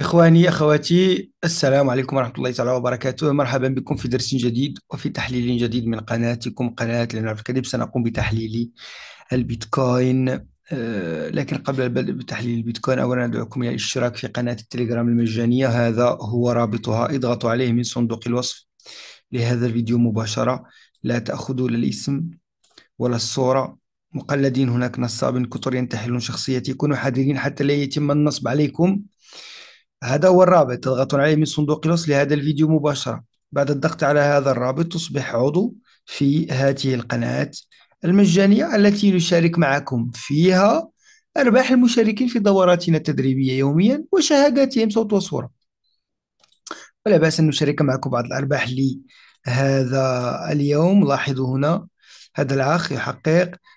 إخواني أخواتي السلام عليكم ورحمة الله تعالى وبركاته مرحبا بكم في درس جديد وفي تحليل جديد من قناتكم قناة لنعرف الكذب سنقوم بتحليل البيتكوين آه، لكن قبل البدء بتحليل البيتكوين أولا أدعوكم إلى الاشتراك في قناة التليجرام المجانية هذا هو رابطها اضغطوا عليه من صندوق الوصف لهذا الفيديو مباشرة لا تأخذوا لا الاسم ولا الصورة مقلدين هناك نصاب كثر ينتحلون شخصيتي كونوا حذرين حتى لا يتم النصب عليكم هذا هو الرابط تضغطون عليه من صندوق الوصف لهذا الفيديو مباشرة بعد الضغط على هذا الرابط تصبح عضو في هذه القناة المجانية التي نشارك معكم فيها أرباح المشاركين في دوراتنا التدريبية يوميا وشهاداتهم صوت وصورة ولا بأس أن نشارك معكم بعض الأرباح لهذا اليوم لاحظوا هنا هذا الأخ يحقق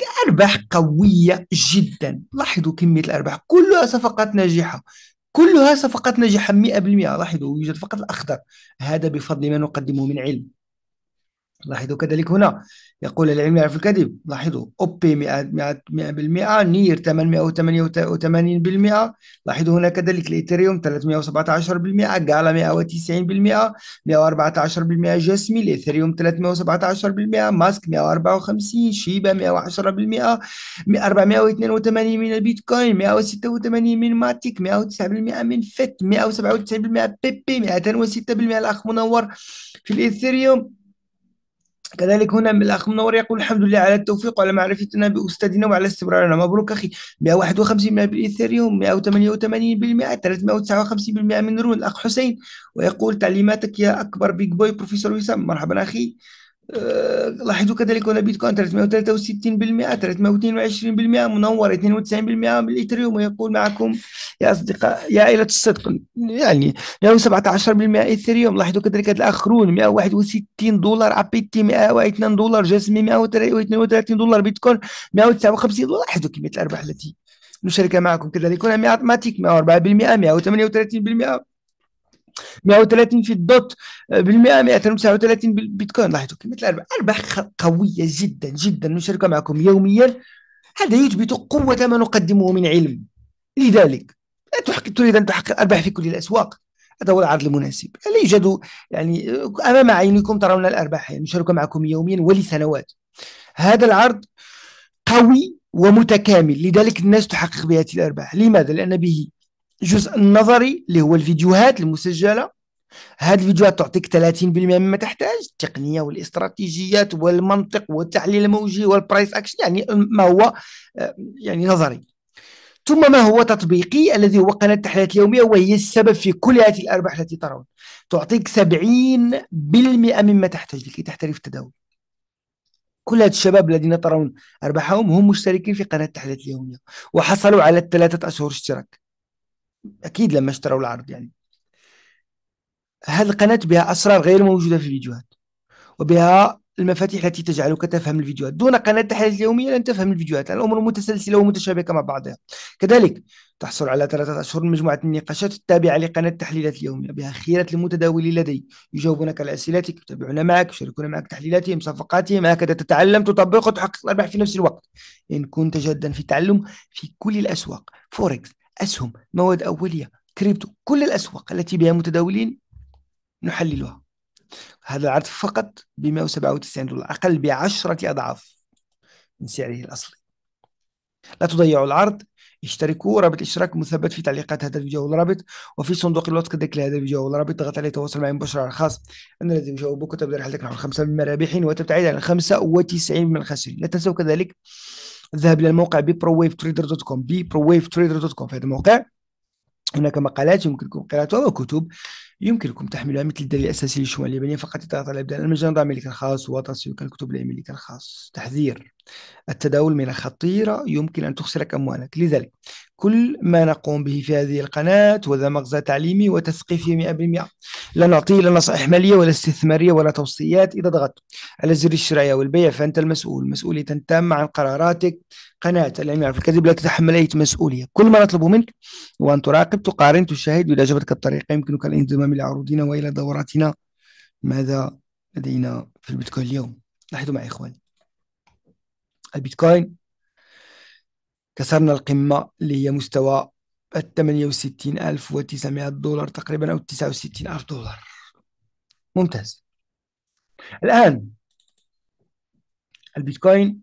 كأرباح قوية جدا لاحظوا كمية الأرباح كلها صفقات ناجحة كلها صفقات ناجحة 100% لاحظوا يوجد فقط الأخضر هذا بفضل ما نقدمه من علم لاحظوا كذلك هنا يقول العلم يعرف الكذب لاحظوا أوبي 100% نير 888% لاحظوا هنا كذلك الايثريوم 317% جالا 190% 114% جسمي الايثريوم 317% ماسك 154 شيبا 110% 482 من البيتكوين 186 من ماتيك 109% من فت 197% بيبي 206% الأخ منور في الايثريوم كذلك هنا الأخ منور يقول الحمد لله على التوفيق وعلى معرفتنا بأستاذنا وعلى استمرارنا مبروك أخي 151% بالإيثيريوم 188% 359% من رون الأخ حسين ويقول تعليماتك يا أكبر بيج بوي بروفيسور وسام مرحبا أخي آه، لاحظوا كذلك ولا بيتكوين 363% 322% منور 92% من الايثريوم ويقول معكم يا اصدقاء يا عائله الصدق يعني 117% 17% ايثريوم لاحظوا كذلك الاخرون 161 دولار ابيتي 102 دولار جسمي 132 دولار بيتكوين 159 دولار لاحظوا كميه الارباح التي نشارك معكم كذلك هنا ماتيك 104% 138% 130 في الدوت آه، بالمئة 239 بالبيتكوين لاحظوا قيمة الأرباح أرباح قوية جدا جدا نشاركها معكم يوميا هذا يثبت قوة ما نقدمه من علم لذلك لا تريد أن تحقق أرباح في كل الأسواق هذا هو العرض المناسب لا يوجد يعني آه، أمام عينكم ترون الأرباح يعني نشاركها معكم يوميا ولسنوات هذا العرض قوي ومتكامل لذلك الناس تحقق بهذه الأرباح لماذا؟ لأن به الجزء النظري اللي هو الفيديوهات المسجله هذه الفيديوهات تعطيك 30% مما تحتاج التقنيه والاستراتيجيات والمنطق والتحليل الموجي والبرايس اكشن يعني ما هو آه، يعني نظري ثم ما هو تطبيقي الذي هو قناة التحليلات اليومية وهي السبب في كل هذه الأرباح التي ترون تعطيك 70% مما تحتاج لكي تحترف التداول كل هذه الشباب الذين ترون أرباحهم هم مشتركين في قناة التحليلات اليومية وحصلوا على الثلاثة أشهر اشتراك اكيد لما اشتروا العرض يعني هذه القناه بها اسرار غير موجوده في الفيديوهات وبها المفاتيح التي تجعلك تفهم الفيديوهات دون قناة التحليل اليومية لن تفهم الفيديوهات الأمور متسلسلة ومتشابكة مع بعضها كذلك تحصل على ثلاثة أشهر من مجموعة النقاشات التابعة لقناة التحليلات اليومية بها خيرة المتداول لدي يجاوبونك على أسئلتك يتابعون معك يشاركون معك تحليلاتهم صفقاتهم هكذا تتعلم تطبق وتحقق الأرباح في نفس الوقت إن كنت جادا في التعلم في كل الأسواق فوركس أسهم مواد أولية كريبتو كل الأسواق التي بها متداولين نحللها هذا العرض فقط ب 197 دولار أقل بعشرة أضعاف من سعره الأصلي لا تضيعوا العرض اشتركوا رابط الاشتراك مثبت في تعليقات هذا الفيديو والرابط وفي صندوق الوصف كذلك لهذا الفيديو والرابط ضغط عليه تواصل معي مباشره على الخاص انا الذي اجاوبك وتبدا رحلتك نحو 5 من الرابحين وتبتعد عن 95 من الخاسرين لا تنسوا كذلك الذهاب الى الموقع ببروويف تريدر دوت كوم دوت كوم في هذا الموقع هناك مقالات يمكنكم قراءتها وكتب يمكنكم تحميلها مثل الدليل الاساسي للشؤون اليابانيه فقط يتطلب ابداء المجال الرقمي لك الخاص وتسويق الكتب العلميه الخاص تحذير التداول من الخطيره يمكن ان تخسرك اموالك لذلك كل ما نقوم به في هذه القناة وذا مغزى تعليمي وتثقيفي 100% لا نعطيه لا نصائح مالية ولا استثمارية ولا توصيات إذا ضغطت على زر الشراء والبيع فأنت المسؤول مسؤولية تامة عن قراراتك قناة العلم يعرف الكذب لا تتحمل أي مسؤولية كل ما نطلب منك هو أن تراقب تقارن تشاهد وإذا عجبتك الطريقة يمكنك الانضمام إلى عروضنا وإلى دوراتنا ماذا لدينا في البيتكوين اليوم لاحظوا معي إخواني البيتكوين كسرنا القمة اللي هي مستوى 68900 دولار تقريبا أو 69000 دولار ممتاز الآن البيتكوين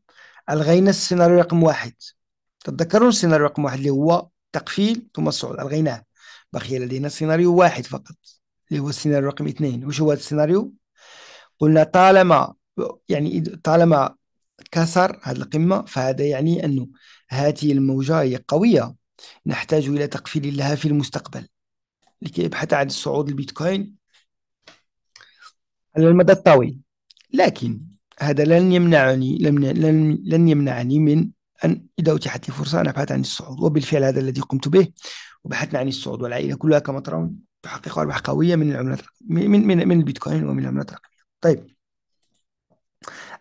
ألغينا السيناريو رقم واحد تتذكرون السيناريو رقم واحد اللي هو تقفيل ثم الصعود ألغيناه بقي لدينا سيناريو واحد فقط اللي هو السيناريو رقم اثنين وش هو هذا السيناريو؟ قلنا طالما يعني طالما كسر هذه القمة فهذا يعني أنه هذه الموجة هي قوية نحتاج إلى تقفيل لها في المستقبل لكي يبحث عن صعود البيتكوين على المدى الطويل لكن هذا لن يمنعني لن, لن يمنعني من أن إذا أتيحت لي فرصة أن أبحث عن الصعود وبالفعل هذا الذي قمت به وبحثنا عن الصعود والعائلة كلها كما ترون تحقق أرباح قوية من العملات من من, من البيتكوين ومن العملات الرقمية طيب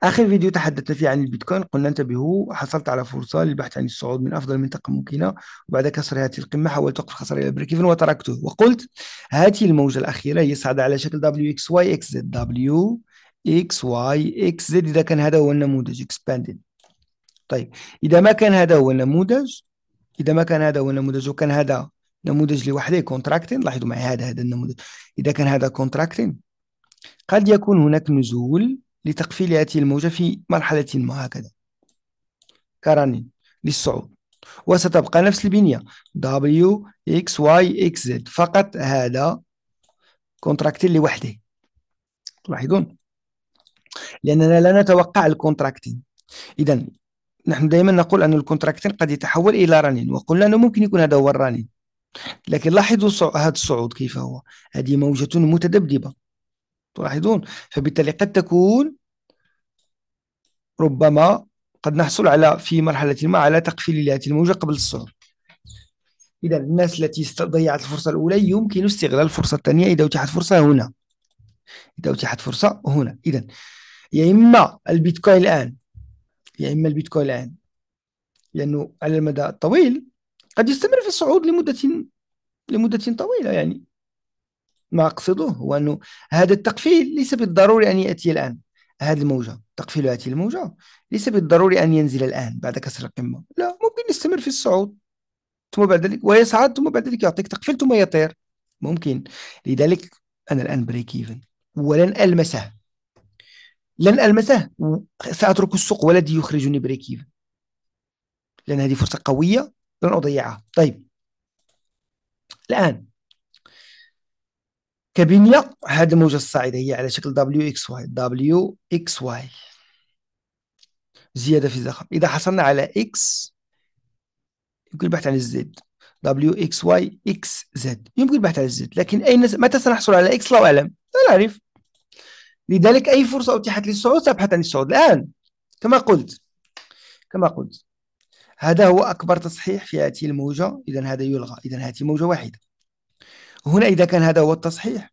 آخر فيديو تحدثنا فيه عن البيتكوين قلنا انتبهوا حصلت على فرصة للبحث عن الصعود من أفضل منطقة ممكنة وبعد كسر هذه القمة حاولت وقف خسارة إلى بريك وتركته وقلت هذه الموجة الأخيرة يصعد على شكل دبليو اكس واي اكس زد دبليو اكس واي اكس زد إذا كان هذا هو النموذج اكسباندد طيب إذا ما كان هذا هو النموذج إذا ما كان هذا هو النموذج وكان هذا نموذج لوحده كونتراكتين لاحظوا معي هذا هذا النموذج إذا كان هذا كونتراكتين قد يكون هناك نزول لتقفيل هذه الموجة في مرحلة ما هكذا كرنين للصعود وستبقى نفس البنية W X Y X Z فقط هذا كونتراكتين لوحده تلاحظون لأننا لا نتوقع الكونتراكتين إذا نحن دائما نقول أن الكونتراكتين قد يتحول إلى رنين وقلنا أنه ممكن يكون هذا هو الرنين لكن لاحظوا هذا الصعود كيف هو هذه موجة متذبذبة تلاحظون فبالتالي قد تكون ربما قد نحصل على في مرحلة ما على تقفيل لهذه الموجة قبل السعود إذا الناس التي ضيعت الفرصة الأولى يمكن استغلال الفرصة الثانية إذا أتيحت فرصة هنا إذا أتيحت فرصة هنا إذا يا إما البيتكوين الآن يا إما البيتكوين الآن لأنه على المدى الطويل قد يستمر في الصعود لمدة لمدة طويلة يعني ما أقصده هو أنه هذا التقفيل ليس بالضروري أن يأتي الآن هذه الموجة تقفيل هذه الموجة ليس بالضروري أن ينزل الآن بعد كسر القمة لا ممكن يستمر في الصعود ثم بعد ذلك ويصعد ثم بعد ذلك يعطيك تقفيل ثم يطير ممكن لذلك أنا الآن بريك إيفن ولن ألمسه لن ألمسه سأترك السوق والذي يخرجني بريك إيفن لأن هذه فرصة قوية لن أضيعها طيب الآن كبنيه هذه الموجه الصاعده هي على شكل دبليو اكس واي دبليو اكس واي زياده في الزخم اذا حصلنا على اكس يمكن البحث عن الزد دبليو اكس واي اكس زد يمكن البحث عن الزد لكن اين متى سنحصل على اكس لا اعلم لا نعرف لذلك اي فرصه اتيحت للصعود سابحث عن الصعود الان كما قلت كما قلت هذا هو اكبر تصحيح في هذه الموجه اذا هذا يلغى اذا هذه موجه واحده هنا إذا كان هذا هو التصحيح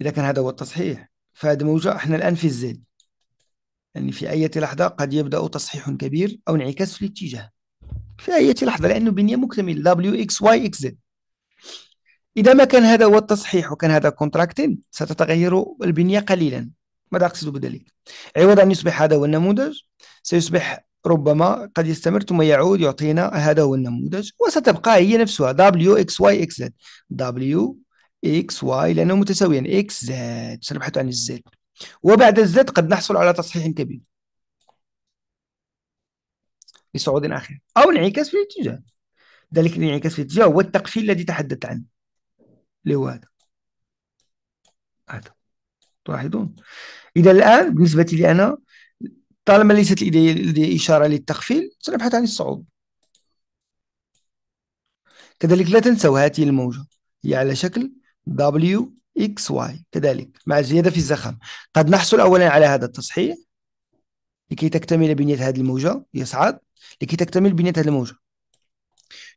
إذا كان هذا هو التصحيح فهذا موجة احنا الآن في الزد يعني في أي لحظة قد يبدأ تصحيح كبير أو انعكاس في الاتجاه في أي لحظة لأنه بنية مكتمل W X Y X Z إذا ما كان هذا هو التصحيح وكان هذا كونتراكتين ستتغير البنية قليلا ماذا أقصد بذلك؟ عوض أن يصبح هذا هو النموذج سيصبح ربما قد يستمر ثم يعود يعطينا هذا هو النموذج وستبقى هي نفسها W X Y X Z W X Y لأنه متساويا X Z سنبحث عن الزد وبعد الزد قد نحصل على تصحيح كبير لصعود آخر أو انعكاس في الاتجاه ذلك الانعكاس في الاتجاه هو التقفيل الذي تحدثت عنه اللي هو هذا هذا تلاحظون إذا الآن بالنسبة لي أنا طالما ليست لدي إشارة للتخفيل سنبحث عن الصعوبة كذلك لا تنسوا هذه الموجة هي على شكل W X Y كذلك مع زيادة في الزخم قد نحصل أولا على هذا التصحيح لكي تكتمل بنية هذه الموجة يصعد لكي تكتمل بنية هذه الموجة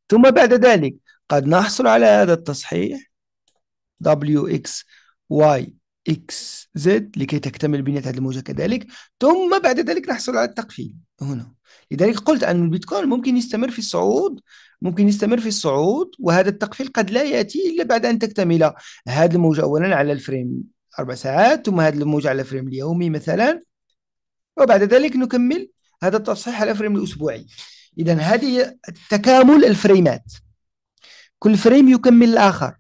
ثم بعد ذلك قد نحصل على هذا التصحيح W X Y إكس زد لكي تكتمل بنية هذه الموجة كذلك ثم بعد ذلك نحصل على التقفيل هنا لذلك قلت أن البيتكوين ممكن يستمر في الصعود ممكن يستمر في الصعود وهذا التقفيل قد لا يأتي إلا بعد أن تكتمل هذه الموجة أولا على الفريم أربع ساعات ثم هذه الموجة على الفريم اليومي مثلا وبعد ذلك نكمل هذا التصحيح على الفريم الأسبوعي إذا هذه تكامل الفريمات كل فريم يكمل الآخر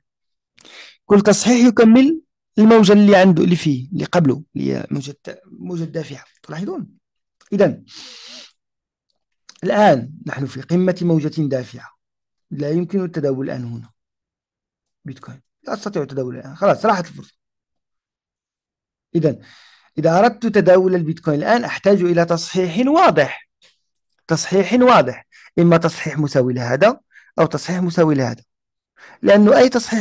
كل تصحيح يكمل الموجه اللي عنده اللي فيه اللي قبله اللي هي موجه موجه دافعه تلاحظون اذا الان نحن في قمه موجه دافعه لا يمكن التداول الان هنا بيتكوين لا استطيع التداول الان خلاص راحت الفرصه اذا اذا اردت تداول البيتكوين الان احتاج الى تصحيح واضح تصحيح واضح اما تصحيح مساوي لهذا او تصحيح مساوي لهذا لانه اي تصحيح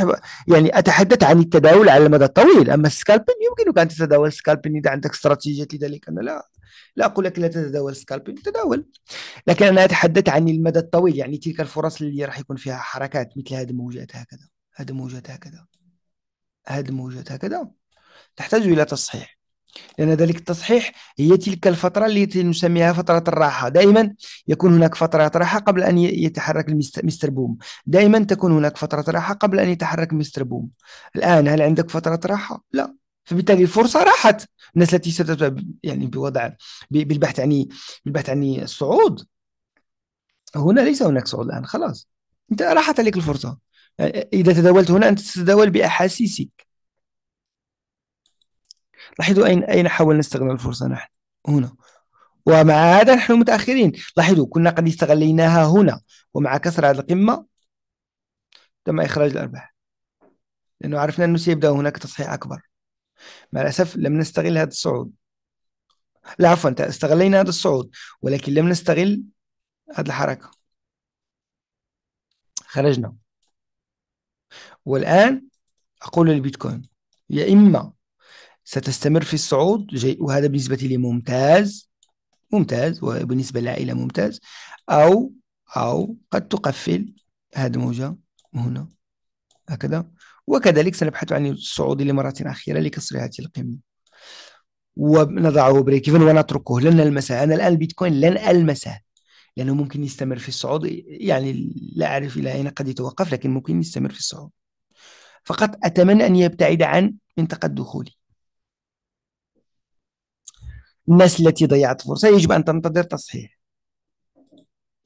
يعني اتحدث عن التداول على المدى الطويل اما السكالبين يمكنك ان تتداول سكالبين اذا عندك استراتيجيه لذلك انا لا لا اقول لك لا تتداول سكالبين تداول لكن انا اتحدث عن المدى الطويل يعني تلك الفرص اللي راح يكون فيها حركات مثل هذه الموجات هكذا هذه الموجات هكذا هذه الموجات هكذا تحتاج الى تصحيح لأن ذلك التصحيح هي تلك الفترة التي نسميها فترة الراحة دائما يكون هناك فترة راحة قبل أن يتحرك مستر بوم دائما تكون هناك فترة راحة قبل أن يتحرك مستر بوم الآن هل عندك فترة راحة؟ لا فبالتالي الفرصة راحت الناس التي ستبدأ يعني بوضع بالبحث عن بالبحث عن الصعود هنا ليس هناك صعود الآن خلاص أنت راحت عليك الفرصة إذا تداولت هنا أنت تتداول بأحاسيسك لاحظوا أين أين حاولنا استغلال الفرصة نحن هنا ومع هذا نحن متأخرين لاحظوا كنا قد استغليناها هنا ومع كسر هذه القمة تم إخراج الأرباح لأنه عرفنا أنه سيبدأ هناك تصحيح أكبر مع الأسف لم نستغل هذا الصعود لا عفوا استغلينا هذا الصعود ولكن لم نستغل هذه الحركة خرجنا والآن أقول للبيتكوين يا إما ستستمر في الصعود جيد وهذا بالنسبة لي ممتاز ممتاز وبالنسبة للعائلة ممتاز أو أو قد تقفل هذه الموجة هنا هكذا وكذلك سنبحث عن الصعود لمرة أخيرة لكسر هذه القمة ونضعه بريك ايفن ونتركه لن نلمسه أنا الآن البيتكوين لن ألمسه لأنه ممكن يستمر في الصعود يعني لا أعرف إلى أين قد يتوقف لكن ممكن يستمر في الصعود فقط أتمنى أن يبتعد عن منطقة دخولي الناس التي ضيعت فرصه يجب ان تنتظر تصحيح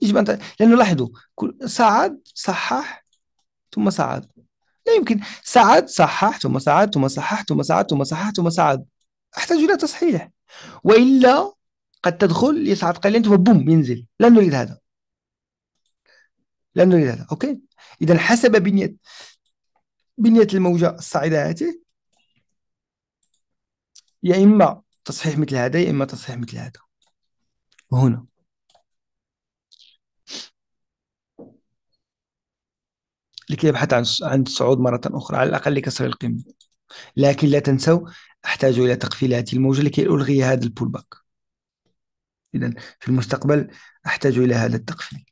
يجب ان تنتظر. لانه لاحظوا صعد صحح ثم صعد لا يمكن صعد صحح ثم صعد ثم صحح ثم صعد ثم صحح ثم صعد احتاج الى تصحيح والا قد تدخل يصعد قليلا ثم بوم ينزل لا نريد هذا لا نريد هذا اوكي اذا حسب بنيه بنيه الموجه الصاعده هاته يا اما تصحيح مثل هذا يا إما تصحيح مثل هذا هنا لكي يبحث عن عن الصعود مرة أخرى على الأقل لكسر القمة لكن لا تنسوا أحتاج إلى تقفيل هذه الموجة لكي ألغي هذا البول باك إذا في المستقبل أحتاج إلى هذا التقفيل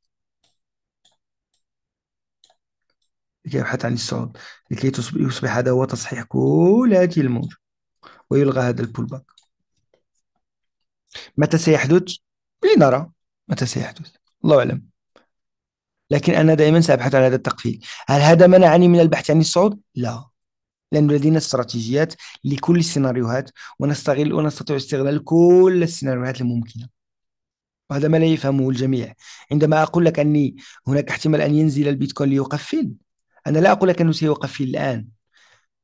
لكي يبحث عن الصعود لكي يصبح هذا هو تصحيح كل هذه الموجة ويلغى هذا البول باك متى سيحدث لنرى إيه، متى سيحدث الله أعلم لكن أنا دائما سأبحث عن هذا التقفيل هل هذا منعني من البحث عن الصعود؟ لا لأن لدينا استراتيجيات لكل السيناريوهات ونستغل ونستطيع استغلال كل السيناريوهات الممكنة وهذا ما لا يفهمه الجميع عندما أقول لك أني هناك احتمال أن ينزل البيتكوين ليقفل أنا لا أقول لك أنه سيقفل الآن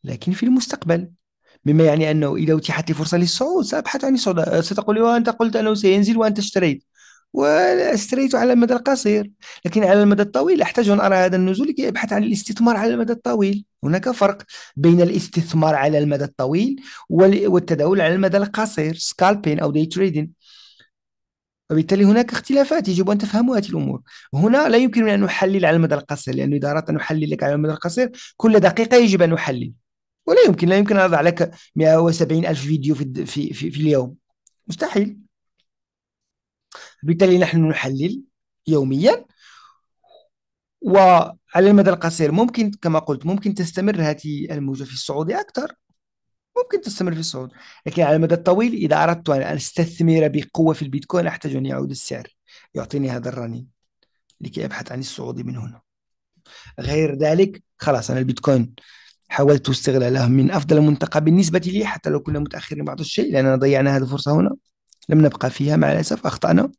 لكن في المستقبل مما يعني أنه إذا أتيحت لي فرصة للصعود سأبحث عن الصعود ستقول وأنت قلت أنه سينزل وأنت اشتريت واشتريت على المدى القصير لكن على المدى الطويل أحتاج أن أرى هذا النزول لكي أبحث عن الاستثمار على المدى الطويل هناك فرق بين الاستثمار على المدى الطويل والتداول على المدى القصير سكالبين أو دي تريدين وبالتالي هناك اختلافات يجب ان تفهموا هذه الامور هنا لا يمكن ان نحلل على المدى القصير لانه اذا اردت ان احلل لك على المدى القصير كل دقيقه يجب ان احلل ولا يمكن لا يمكن أن أضع لك 170 ألف فيديو في, في, في, في اليوم مستحيل بالتالي نحن نحلل يوميا وعلى المدى القصير ممكن كما قلت ممكن تستمر هذه الموجة في الصعود أكثر ممكن تستمر في الصعود لكن على المدى الطويل إذا أردت أن أستثمر بقوة في البيتكوين أحتاج أن يعود السعر يعطيني هذا الرنين لكي أبحث عن الصعود من هنا غير ذلك خلاص أنا البيتكوين حاولت استغلاله من أفضل منطقة بالنسبة لي حتى لو كنا متأخرين بعض الشيء لأننا ضيعنا هذه الفرصة هنا لم نبقى فيها مع الأسف أخطأنا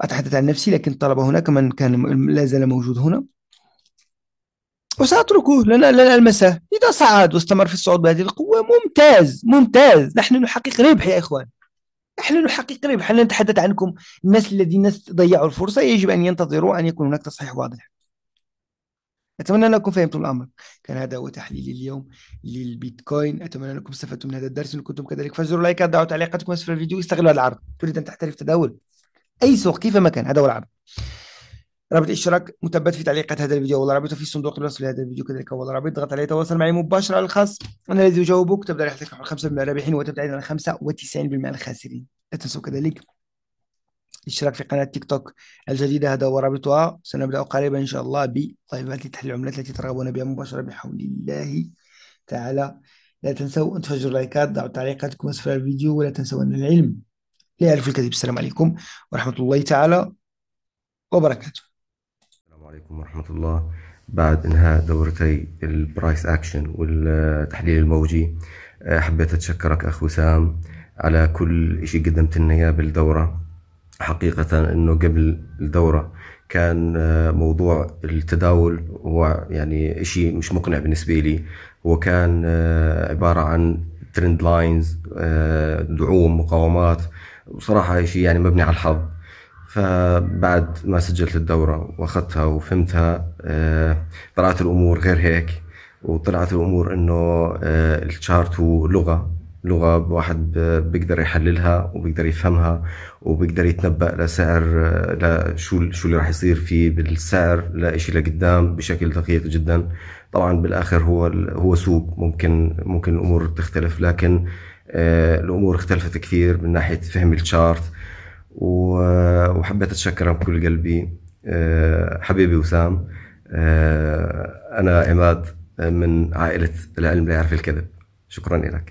أتحدث عن نفسي لكن الطلبة هناك من كان لا زال موجود هنا وسأتركه لنا لن المساه إذا صعد واستمر في الصعود بهذه القوة ممتاز ممتاز نحن نحقق ربح يا إخوان نحن نحقق ربح هل نتحدث عنكم الناس الذين ضيعوا الفرصة يجب أن ينتظروا أن يكون هناك تصحيح واضح أتمنى أنكم فهمتم الأمر كان هذا هو تحليلي اليوم للبيتكوين أتمنى أنكم استفدتم من هذا الدرس إن كنتم كذلك فزروا لايك دعوا تعليقاتكم أسفل الفيديو استغلوا هذا العرض تريد أن تحترف تداول أي سوق كيفما كان هذا هو العرض رابط الاشتراك مثبت في تعليقات هذا الفيديو ولا رابطه في صندوق الوصف لهذا الفيديو كذلك ولا رابط اضغط عليه تواصل معي مباشره على الخاص انا الذي اجاوبك تبدا رحلتك حول 5% الرابحين وتبتعد عن 95% الخاسرين لا تنسوا كذلك الاشتراك في قناة تيك توك الجديدة هذا هو رابطها سنبدأ قريبا إن شاء الله بلايفات لتحليل العملات التي ترغبون بها مباشرة بحول الله تعالى لا تنسوا أن تفجروا لايكات ضعوا تعليقاتكم أسفل الفيديو ولا تنسوا أن العلم لا يعرف الكذب السلام عليكم ورحمة الله تعالى وبركاته السلام عليكم ورحمة الله بعد انهاء دورتي البرايس اكشن والتحليل الموجي حبيت اتشكرك اخ وسام على كل شيء قدمت لنا اياه بالدوره حقيقة أنه قبل الدورة كان آه، موضوع التداول هو يعني شيء مش مقنع بالنسبة لي هو كان آه، عبارة عن ترند لاينز آه، دعوم مقاومات بصراحة شيء يعني مبني على الحظ فبعد ما سجلت الدورة وأخذتها وفهمتها طلعت الأمور غير هيك وطلعت الأمور أنه الشارت هو لغة لغة واحد بيقدر يحللها وبيقدر يفهمها وبيقدر يتنبأ لسعر لشو شو اللي راح يصير فيه بالسعر لإشي لقدام بشكل دقيق جدا طبعا بالآخر هو هو سوق ممكن ممكن الأمور تختلف لكن آه، الأمور اختلفت كثير من ناحية فهم الشارت وحبيت اتشكرهم بكل قلبي آه، حبيبي وسام آه، أنا عماد من عائلة العلم لا يعرف الكذب شكرا لك